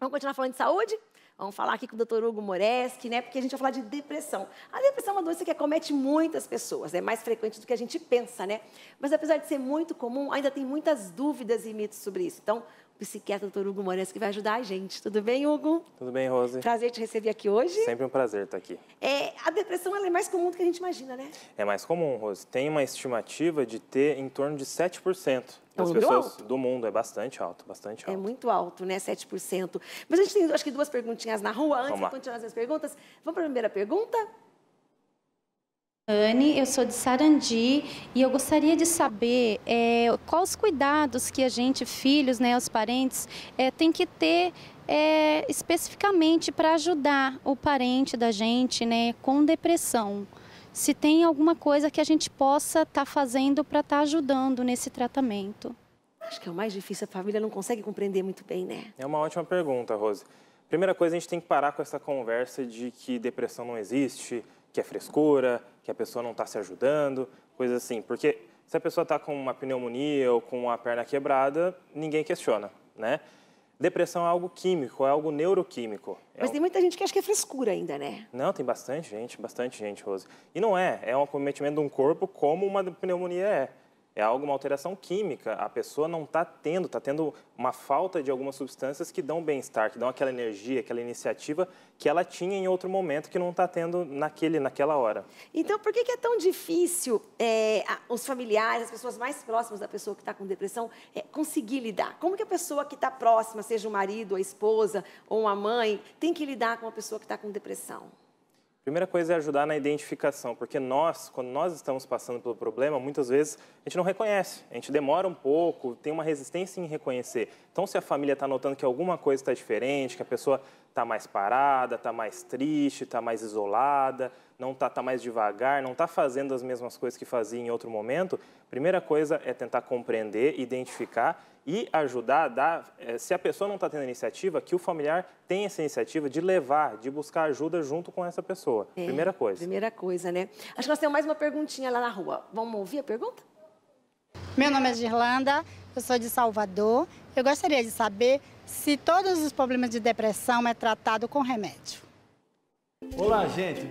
Vamos continuar falando de saúde? Vamos falar aqui com o Dr. Hugo Moreski, né? Porque a gente vai falar de depressão. A depressão é uma doença que acomete muitas pessoas, é né? mais frequente do que a gente pensa, né? Mas apesar de ser muito comum, ainda tem muitas dúvidas e mitos sobre isso. Então, o psiquiatra Dr. Hugo Moreski vai ajudar a gente. Tudo bem, Hugo? Tudo bem, Rose. Prazer te receber aqui hoje. Sempre um prazer estar aqui. É, a depressão é mais comum do que a gente imagina, né? É mais comum, Rose. Tem uma estimativa de ter em torno de 7% então, é pessoas alto. do mundo, é bastante alto, bastante é alto. É muito alto, né? 7%. Mas a gente tem, acho que, duas perguntinhas na rua antes de continuar as perguntas. Vamos para a primeira pergunta? Anne, eu sou de Sarandi e eu gostaria de saber é, quais cuidados que a gente, filhos, né, os parentes, é, tem que ter é, especificamente para ajudar o parente da gente né, com depressão se tem alguma coisa que a gente possa estar tá fazendo para estar tá ajudando nesse tratamento. Acho que é o mais difícil, a família não consegue compreender muito bem, né? É uma ótima pergunta, Rose. Primeira coisa, a gente tem que parar com essa conversa de que depressão não existe, que é frescura, que a pessoa não está se ajudando, coisas assim. Porque se a pessoa está com uma pneumonia ou com a perna quebrada, ninguém questiona, né? Depressão é algo químico, é algo neuroquímico. É Mas tem muita gente que acha que é frescura ainda, né? Não, tem bastante gente, bastante gente, Rose. E não é, é um acometimento de um corpo como uma pneumonia é é algo, uma alteração química. A pessoa não está tendo, está tendo uma falta de algumas substâncias que dão bem-estar, que dão aquela energia, aquela iniciativa que ela tinha em outro momento que não está tendo naquele, naquela hora. Então, por que, que é tão difícil é, os familiares, as pessoas mais próximas da pessoa que está com depressão, é, conseguir lidar? Como que a pessoa que está próxima, seja o marido, a esposa ou a mãe, tem que lidar com a pessoa que está com depressão? Primeira coisa é ajudar na identificação, porque nós, quando nós estamos passando pelo problema, muitas vezes a gente não reconhece, a gente demora um pouco, tem uma resistência em reconhecer. Então, se a família está notando que alguma coisa está diferente, que a pessoa está mais parada, está mais triste, está mais isolada, não está tá mais devagar, não está fazendo as mesmas coisas que fazia em outro momento, primeira coisa é tentar compreender, identificar e ajudar dar, eh, se a pessoa não está tendo iniciativa, que o familiar tenha essa iniciativa de levar, de buscar ajuda junto com essa pessoa. É, primeira coisa. Primeira coisa, né? Acho que nós temos mais uma perguntinha lá na rua. Vamos ouvir a pergunta? Meu nome é Girlanda, eu sou de Salvador. Eu gostaria de saber se todos os problemas de depressão é tratado com remédio. Olá, gente.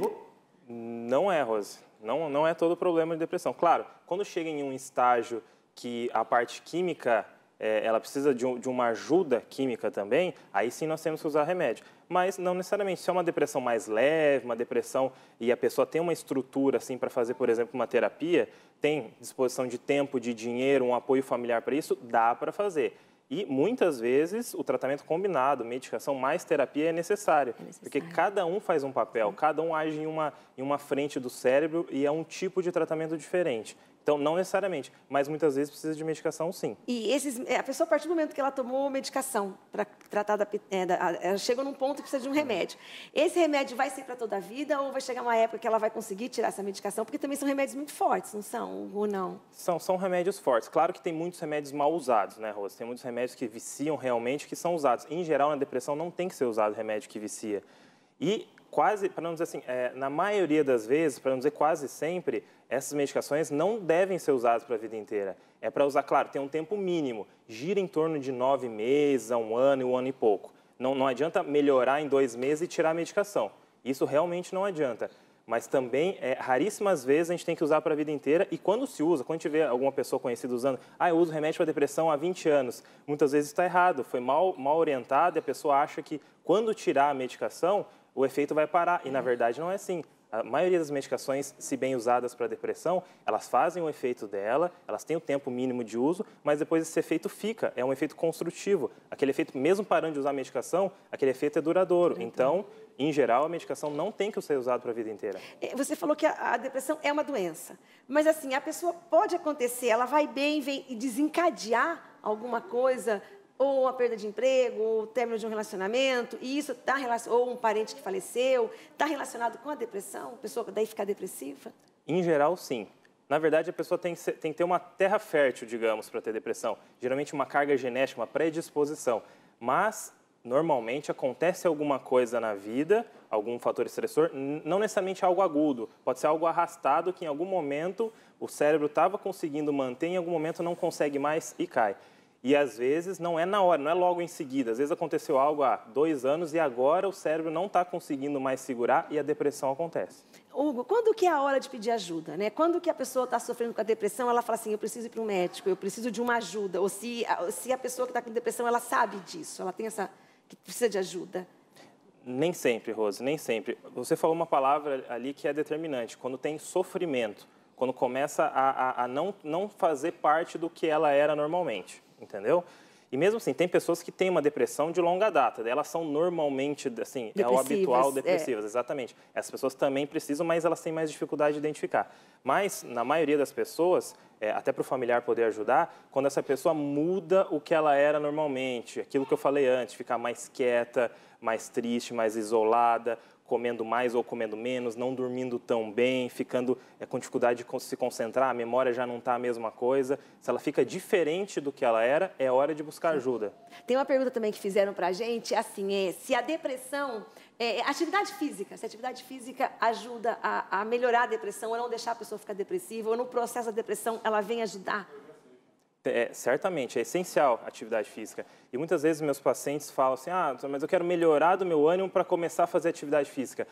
Não é, Rose. Não, não é todo problema de depressão. Claro, quando chega em um estágio que a parte química é, ela precisa de, um, de, uma ajuda química também, aí sim nós temos que usar remédio. Mas não necessariamente, se é uma depressão mais leve, uma depressão e a pessoa tem uma estrutura assim para fazer, por exemplo, uma terapia, tem disposição de tempo, de dinheiro, um apoio familiar para isso, dá para fazer. E muitas vezes o tratamento combinado, medicação mais terapia é necessário, é necessário. porque cada um faz um papel, cada um age em uma, em uma frente do cérebro e é um tipo de tratamento diferente. Então, não necessariamente, mas muitas vezes precisa de medicação, sim. E esses, é, a pessoa, a partir do momento que ela tomou medicação para tratar da, é, da, Ela chega num ponto que precisa de um remédio. Esse remédio vai ser para toda a vida ou vai chegar uma época que ela vai conseguir tirar essa medicação? Porque também são remédios muito fortes, não são? Ou não? São, são remédios fortes. Claro que tem muitos remédios mal usados, né, Rosa? Tem muitos remédios que viciam realmente, que são usados. Em geral, na depressão, não tem que ser usado remédio que vicia. E quase, para não dizer assim, é, na maioria das vezes, para não dizer quase sempre, essas medicações não devem ser usadas para a vida inteira. É para usar, claro, tem um tempo mínimo, gira em torno de nove meses, a um ano, um ano e pouco. Não, não adianta melhorar em dois meses e tirar a medicação. Isso realmente não adianta. Mas também, é, raríssimas vezes, a gente tem que usar para a vida inteira. E quando se usa, quando a gente vê alguma pessoa conhecida usando, ah, eu uso remédio para depressão há 20 anos, muitas vezes está errado, foi mal, mal orientado e a pessoa acha que quando tirar a medicação, o efeito vai parar. E na verdade não é assim a maioria das medicações, se bem usadas para depressão, elas fazem o efeito dela, elas têm o tempo mínimo de uso, mas depois esse efeito fica, é um efeito construtivo. Aquele efeito, mesmo parando de usar a medicação, aquele efeito é duradouro. Então, então em geral, a medicação não tem que ser usada para a vida inteira. É, você falou que a, depressão é uma doença, mas assim, a pessoa pode acontecer, ela vai bem vem, e desencadear alguma coisa ou a perda de emprego, ou o término de um relacionamento, e isso tá ou um parente que faleceu, está relacionado com a depressão? A pessoa daí ficar depressiva? Em geral, sim. Na verdade, a pessoa tem que, ser, tem que ter uma terra fértil, digamos, para ter depressão. Geralmente uma carga genética, uma predisposição. Mas, normalmente, acontece alguma coisa na vida, algum fator estressor, não necessariamente algo agudo. Pode ser algo arrastado que em algum momento o cérebro estava conseguindo manter, em algum momento não consegue mais e cai. E às vezes não é na hora, não é logo em seguida. Às vezes aconteceu algo há dois anos e agora o cérebro não está conseguindo mais segurar e a depressão acontece. Hugo, quando que é a hora de pedir ajuda, né? Quando que a pessoa está sofrendo com a depressão, ela fala assim, eu preciso ir para um médico, eu preciso de uma ajuda. Ou se, se a pessoa que está com depressão, ela sabe disso, ela tem essa... que precisa de ajuda. Nem sempre, Rose, nem sempre. Você falou uma palavra ali que é determinante, quando tem sofrimento, quando começa a, a, a não, não fazer parte do que ela era normalmente entendeu? E mesmo assim, tem pessoas que têm uma depressão de longa data, elas são normalmente, assim, é o habitual é. depressivas, é. exatamente. Essas pessoas também precisam, mas elas têm mais dificuldade de identificar. Mas, na maioria das pessoas, é, até para o familiar poder ajudar, quando essa pessoa muda o que ela era normalmente, aquilo que eu falei antes, ficar mais quieta, mais triste, mais isolada, comendo mais ou comendo menos, não dormindo tão bem, ficando é, com dificuldade de se concentrar, a memória já não está a mesma coisa. Se ela fica diferente do que ela era, é hora de buscar ajuda. Tem uma pergunta também que fizeram para a gente, é assim, é, se a depressão, é, é, atividade física, se a atividade física ajuda a, a melhorar a depressão, ou não deixar a pessoa ficar depressiva, ou no processo da depressão ela vem ajudar é, certamente, é essencial a atividade física. E muitas vezes meus pacientes falam assim, ah, mas eu quero melhorar do meu ânimo para começar a fazer atividade física.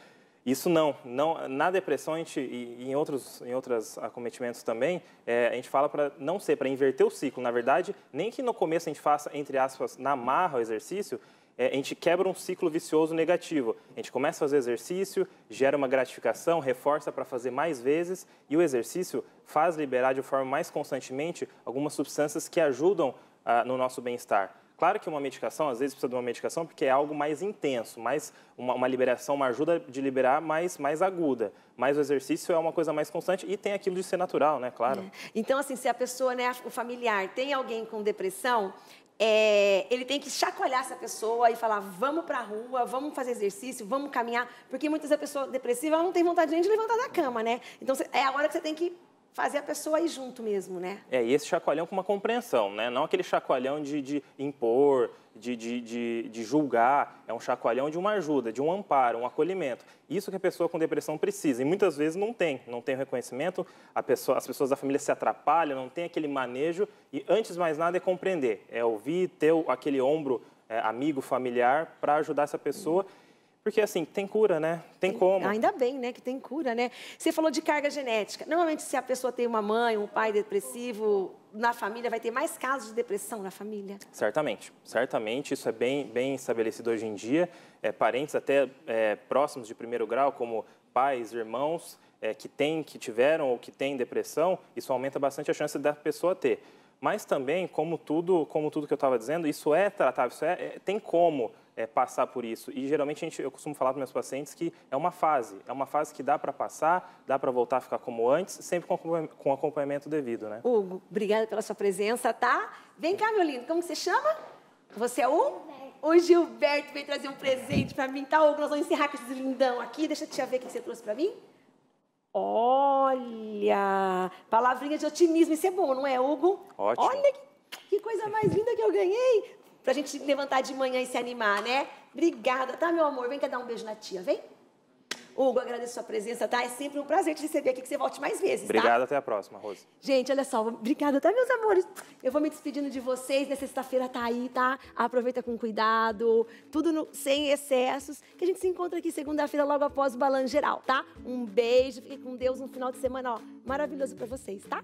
Isso não, não na depressão a gente, e em outros, em outras acometimentos também, é, a gente fala para não ser, para inverter o ciclo. Na verdade, nem que no começo a gente faça, entre aspas, na marra o exercício, é, a gente quebra um ciclo vicioso negativo. A gente começa a fazer exercício, gera uma gratificação, reforça para fazer mais vezes e o exercício faz liberar de forma mais constantemente algumas substâncias que ajudam ah, no nosso bem-estar. Claro que uma medicação, às vezes precisa de uma medicação porque é algo mais intenso, mais uma, uma, liberação, uma ajuda de liberar mais, mais aguda. Mas o exercício é uma coisa mais constante e tem aquilo de ser natural, né? Claro. É. Então, assim, se a pessoa, né, o familiar, tem alguém com depressão, é, ele tem que chacoalhar essa pessoa e falar: vamos para a rua, vamos fazer exercício, vamos caminhar. Porque muitas vezes a pessoa depressiva não tem vontade nem de levantar da cama, né? Então é a hora que você tem que fazer a pessoa ir junto mesmo, né? É, e esse chacoalhão com uma compreensão, né? Não aquele chacoalhão de, de impor, de, de, de, de, julgar, é um chacoalhão de uma ajuda, de um amparo, um acolhimento. Isso que a pessoa com depressão precisa. E muitas vezes não tem, não tem o reconhecimento, pessoa, as pessoas da família se atrapalham, não tem aquele manejo. E antes de mais nada é compreender, é ouvir, ter aquele ombro é, amigo, familiar, para ajudar essa pessoa. Porque assim, tem cura, né? Tem, como. Ainda bem, né, que tem cura, né? Você falou de carga genética. Normalmente se a pessoa tem uma mãe, um pai depressivo, na família vai ter mais casos de depressão na família? Certamente. Certamente, isso é bem bem estabelecido hoje em dia. É, parentes até é, próximos de primeiro grau, como pais, irmãos, é, que têm, que tiveram ou que têm depressão, isso aumenta bastante a chance da pessoa ter. Mas também, como tudo, como tudo que eu estava dizendo, isso é tratável, isso é, é tem como é, passar por isso. E geralmente gente, eu costumo falar para meus pacientes que é uma fase, é uma fase que dá para passar, dá para voltar a ficar como antes, sempre com, com acompanhamento devido, né? Hugo, obrigada pela sua presença, tá? Vem cá, meu lindo, como você chama? Você é o? O Gilberto veio trazer um presente para mim, tá? Hugo, nós vamos encerrar com esse lindão aqui. Deixa eu te ver o que você trouxe para mim. Olha! Palavrinha de otimismo, isso é bom, não é, Hugo? Ótimo. Olha que, que coisa mais linda que eu ganhei! Pra gente levantar de manhã e se animar, né? Obrigada, tá, meu amor? Vem cá dar um beijo na tia, vem? Hugo, agradeço sua presença, tá? É sempre um prazer te receber aqui, que você volte mais vezes, tá? tá? até a próxima, Rose. Gente, olha só, obrigada, tá, meus amores? Eu vou me despedindo de vocês, né? sexta-feira tá aí, tá? Aproveita com cuidado, tudo no, sem excessos, que a gente se encontra aqui segunda-feira, logo após o Balanço Geral, tá? Um beijo, fique com Deus, um final de semana, ó, maravilhoso pra vocês, tá?